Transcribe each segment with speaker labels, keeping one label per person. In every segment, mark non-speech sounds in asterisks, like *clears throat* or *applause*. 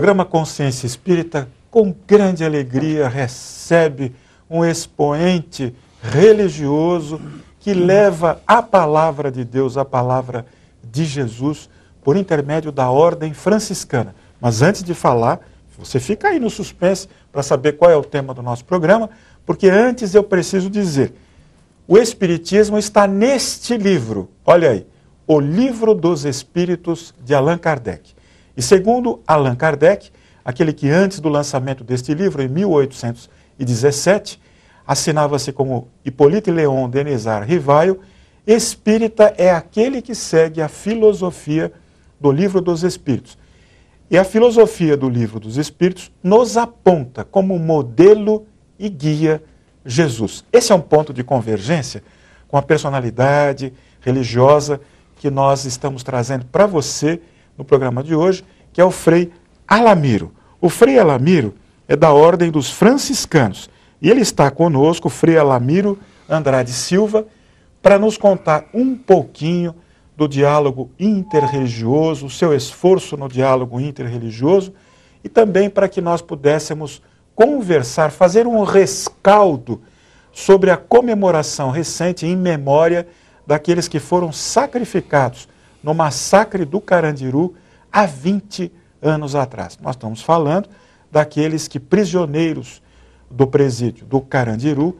Speaker 1: programa Consciência Espírita, com grande alegria, recebe um expoente religioso que leva a palavra de Deus, a palavra de Jesus, por intermédio da ordem franciscana. Mas antes de falar, você fica aí no suspense para saber qual é o tema do nosso programa, porque antes eu preciso dizer: o Espiritismo está neste livro, olha aí, O Livro dos Espíritos de Allan Kardec. E segundo Allan Kardec, aquele que antes do lançamento deste livro, em 1817, assinava-se como Hippolyte Leon Denizar Rivaio, espírita é aquele que segue a filosofia do Livro dos Espíritos. E a filosofia do Livro dos Espíritos nos aponta como modelo e guia Jesus. Esse é um ponto de convergência com a personalidade religiosa que nós estamos trazendo para você no programa de hoje, que é o Frei Alamiro. O Frei Alamiro é da Ordem dos Franciscanos e ele está conosco, o Frei Alamiro Andrade Silva, para nos contar um pouquinho do diálogo interreligioso, o seu esforço no diálogo interreligioso e também para que nós pudéssemos conversar, fazer um rescaldo sobre a comemoração recente em memória daqueles que foram sacrificados no massacre do Carandiru há 20 anos atrás. Nós estamos falando daqueles que, prisioneiros do presídio do Carandiru,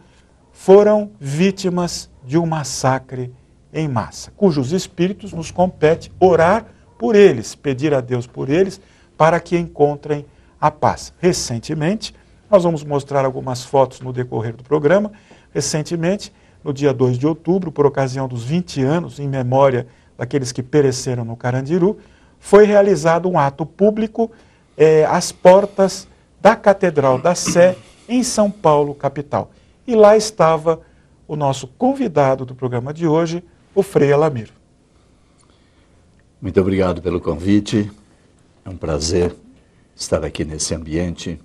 Speaker 1: foram vítimas de um massacre em massa, cujos espíritos nos compete orar por eles, pedir a Deus por eles, para que encontrem a paz. Recentemente, nós vamos mostrar algumas fotos no decorrer do programa. Recentemente, no dia 2 de outubro, por ocasião dos 20 anos, em memória daqueles que pereceram no Carandiru, foi realizado um ato público eh, às portas da Catedral da Sé, em São Paulo, capital. E lá estava o nosso convidado do programa de hoje, o Frei Alamir.
Speaker 2: Muito obrigado pelo convite. É um prazer estar aqui nesse ambiente,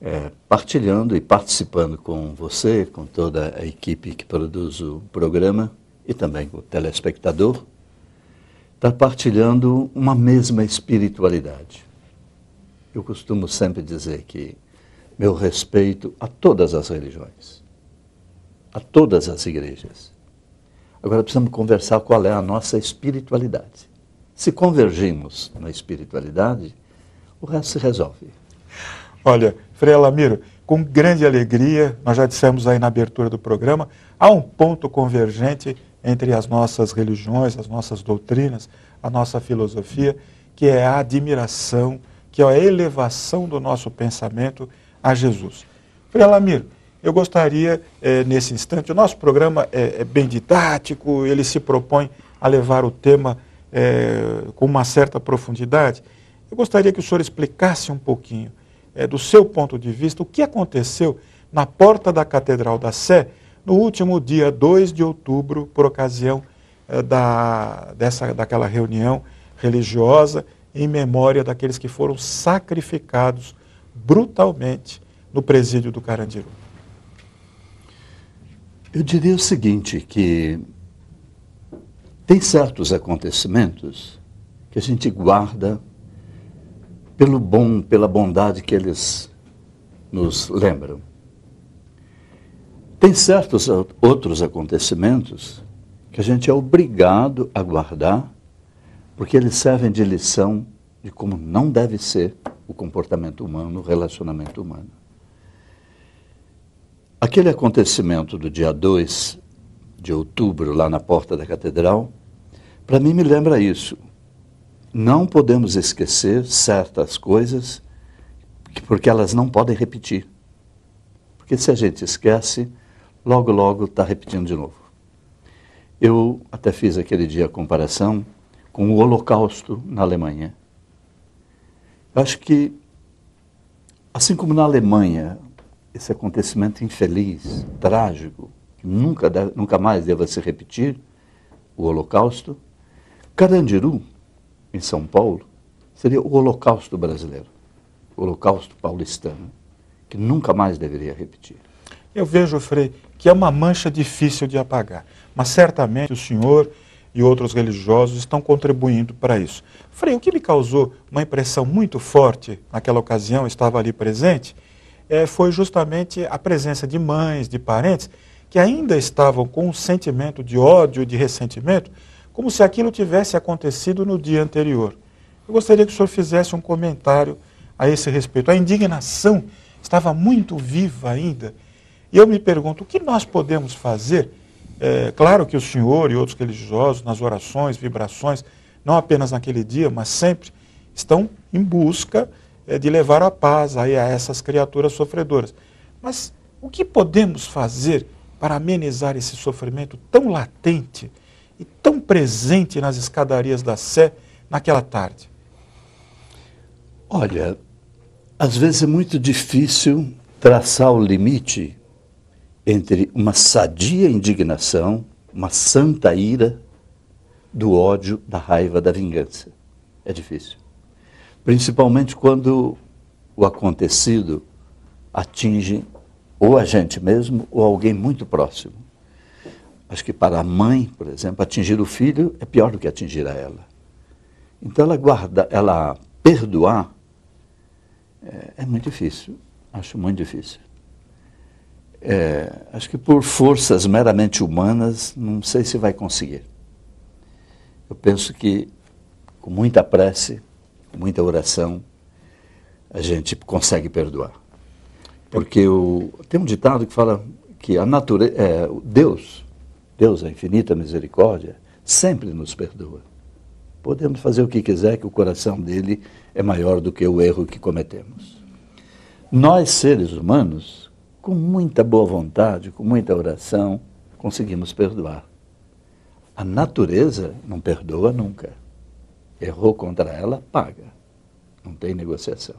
Speaker 2: é, partilhando e participando com você, com toda a equipe que produz o programa e também o telespectador, está partilhando uma mesma espiritualidade. Eu costumo sempre dizer que meu respeito a todas as religiões, a todas as igrejas. Agora precisamos conversar qual é a nossa espiritualidade. Se convergimos na espiritualidade,
Speaker 1: o resto se resolve. Olha, Frei Alamiro, com grande alegria, nós já dissemos aí na abertura do programa, há um ponto convergente entre as nossas religiões, as nossas doutrinas, a nossa filosofia, que é a admiração, que é a elevação do nosso pensamento a Jesus. Frei Alamir, eu gostaria, eh, nesse instante, o nosso programa é, é, bem didático, ele se propõe a levar o tema eh, com uma certa profundidade. Eu gostaria que o senhor explicasse um pouquinho, eh, do seu ponto de vista, o que aconteceu na porta da Catedral da Sé, no último dia 2 de outubro, por ocasião eh, da, dessa, daquela reunião religiosa, em memória daqueles que foram sacrificados brutalmente no presídio do Carandiru.
Speaker 2: Eu diria o seguinte, que tem certos acontecimentos que a gente guarda pelo bom, pela bondade que eles nos lembram. Tem certos outros acontecimentos que a gente é obrigado a guardar, porque eles servem de lição de como não deve ser o comportamento humano, o relacionamento humano. Aquele acontecimento do dia 2 de outubro, lá na porta da catedral, para mim me lembra isso. Não podemos esquecer certas coisas porque elas não podem repetir. Porque se a gente esquece, logo, logo está repetindo de novo. Eu até fiz aquele dia a comparação com o Holocausto na Alemanha. Eu acho que, assim como na Alemanha, esse acontecimento infeliz, trágico, que nunca, deve, nunca mais deva se repetir, o Holocausto, Carandiru, em São Paulo, seria o Holocausto brasileiro, o Holocausto paulistano, que nunca mais deveria repetir.
Speaker 1: Eu vejo, Frei, que é uma mancha difícil de apagar. Mas certamente o senhor e outros religiosos estão contribuindo para isso. Frei, o que me causou uma impressão muito forte naquela ocasião, estava ali presente, é, foi justamente a presença de mães, de parentes, que ainda estavam com um sentimento de ódio, de ressentimento, como se aquilo tivesse acontecido no dia anterior. Eu gostaria que o senhor fizesse um comentário a esse respeito. A indignação estava muito viva ainda e eu me pergunto, o que nós podemos fazer? É, claro que o senhor e outros religiosos, nas orações, vibrações, não apenas naquele dia, mas sempre, estão em busca é, de levar a paz aí a essas criaturas sofredoras. Mas o que podemos fazer para amenizar esse sofrimento tão latente e tão presente nas escadarias da Sé naquela tarde?
Speaker 2: Olha, às vezes é muito difícil traçar o limite entre uma sadia indignação, uma santa ira do ódio, da raiva, da vingança. É difícil. Principalmente quando o acontecido atinge ou a gente mesmo ou alguém muito próximo. Acho que para a mãe, por exemplo, atingir o filho é pior do que atingir a ela. Então ela guarda, ela perdoar é, é muito difícil. Acho muito difícil. É, acho que por forças meramente humanas, não sei se vai conseguir. Eu penso que com muita prece, com muita oração, a gente consegue perdoar. Porque o, tem um ditado que fala que a natureza, é, Deus, Deus, a é infinita misericórdia, sempre nos perdoa. Podemos fazer o que quiser, que o coração dele é maior do que o erro que cometemos. Nós, seres humanos, com muita boa vontade, com muita oração, conseguimos perdoar. A natureza não perdoa nunca. Errou contra ela, paga. Não tem negociação.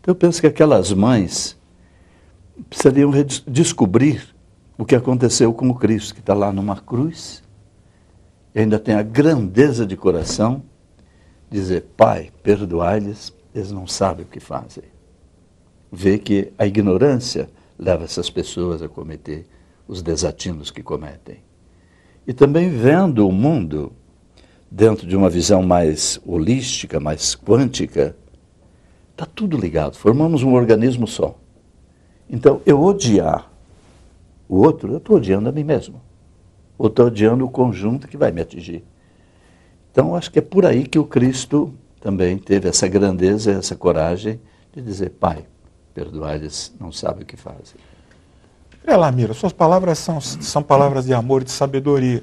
Speaker 2: Então eu penso que aquelas mães precisariam descobrir o que aconteceu com o Cristo, que está lá numa cruz, e ainda tem a grandeza de coração dizer: Pai, perdoai-lhes, eles não sabem o que fazem. Vê que a ignorância leva essas pessoas a cometer os desatinos que cometem. E também vendo o mundo dentro de uma visão mais holística, mais quântica, está tudo ligado, formamos um organismo só. Então, eu odiar o outro, eu estou odiando a mim mesmo. Ou estou odiando o conjunto que vai me atingir. Então, acho que é por aí que o Cristo também teve essa grandeza, essa coragem de dizer: Pai, perdoar, não sabem o que fazem.
Speaker 1: É, Lamira, suas palavras são, são palavras de amor e de sabedoria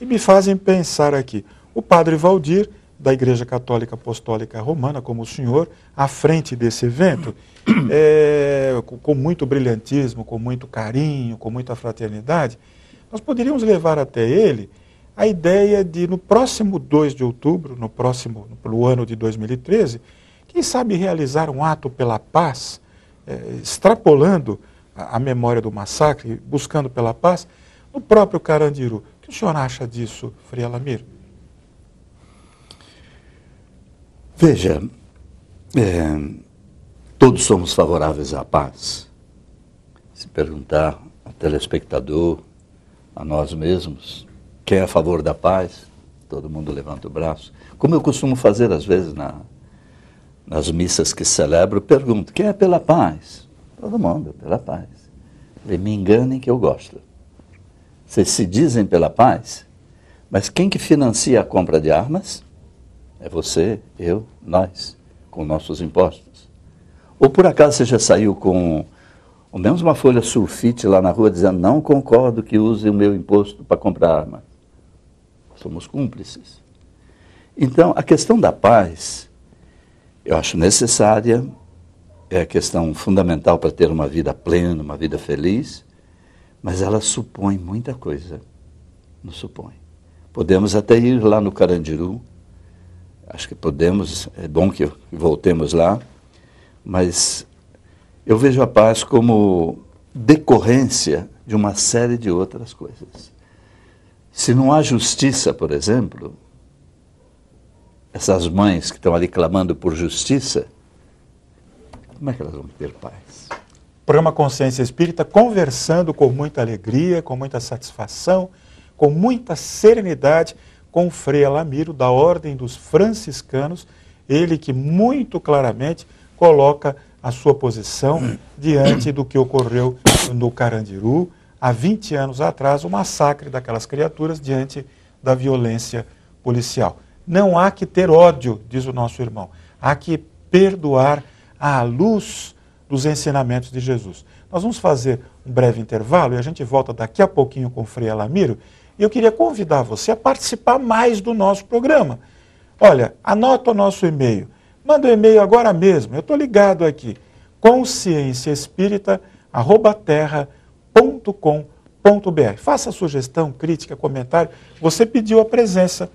Speaker 1: e me fazem pensar aqui. O padre Valdir, da Igreja Católica Apostólica Romana, como o senhor, à frente desse evento, *coughs* é, com muito brilhantismo, com muito carinho, com muita fraternidade, nós poderíamos levar até ele a ideia de, no próximo 2 de outubro, no próximo no ano de 2013, quem sabe realizar um ato pela paz, é, extrapolando a, a, memória do massacre, buscando pela paz, no próprio Carandiru. O que o senhor acha disso, Frei Lamir?
Speaker 2: Veja, é, todos somos favoráveis à paz. Se perguntar ao telespectador, a nós mesmos, quem é a favor da paz, todo mundo levanta o braço. Como eu costumo fazer às vezes na, nas missas que celebro, pergunto: quem é pela paz? Todo mundo, pela paz. Falei, me enganem que eu gosto. Vocês se dizem pela paz, mas quem que financia a compra de armas? É você, eu, nós, com nossos impostos. Ou por acaso você já saiu com ou menos uma folha sulfite lá na rua dizendo não concordo que use o meu imposto para comprar arma. Somos cúmplices. Então, a questão da paz eu acho necessária, é a questão fundamental para ter uma vida plena, uma vida feliz, mas ela supõe muita coisa. Não supõe. Podemos até ir lá no Carandiru, acho que podemos, é bom que voltemos lá, mas eu vejo a paz como decorrência de uma série de outras coisas. Se não há justiça, por exemplo, essas mães que estão ali clamando por
Speaker 1: justiça, como é que elas vão ter paz? Programa Consciência Espírita conversando com muita alegria, com muita satisfação, com muita serenidade com Frei Alamiro, da Ordem dos Franciscanos, ele que muito claramente coloca a sua posição *clears throat* diante do que ocorreu no Carandiru há 20 anos atrás, o massacre daquelas criaturas diante da violência policial. Não há que ter ódio, diz o nosso irmão. Há que perdoar à luz dos ensinamentos de Jesus. Nós vamos fazer um breve intervalo e a gente volta daqui a pouquinho com o Frei Alamiro. E eu queria convidar você a participar mais do nosso programa. Olha, anota o nosso e-mail. Manda o um e-mail agora mesmo. Eu estou ligado aqui. Consciência conscienciaespírita.com.br Faça sugestão, crítica, comentário. Você pediu a presença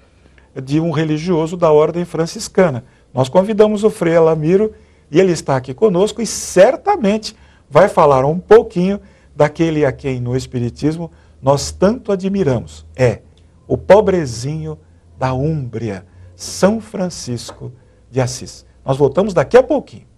Speaker 1: de um religioso da ordem franciscana. Nós convidamos o Frei Alamiro e ele está aqui conosco e certamente vai falar um pouquinho daquele a quem no Espiritismo nós tanto admiramos. É o pobrezinho da Úmbria, São Francisco de Assis. Nós voltamos daqui a pouquinho.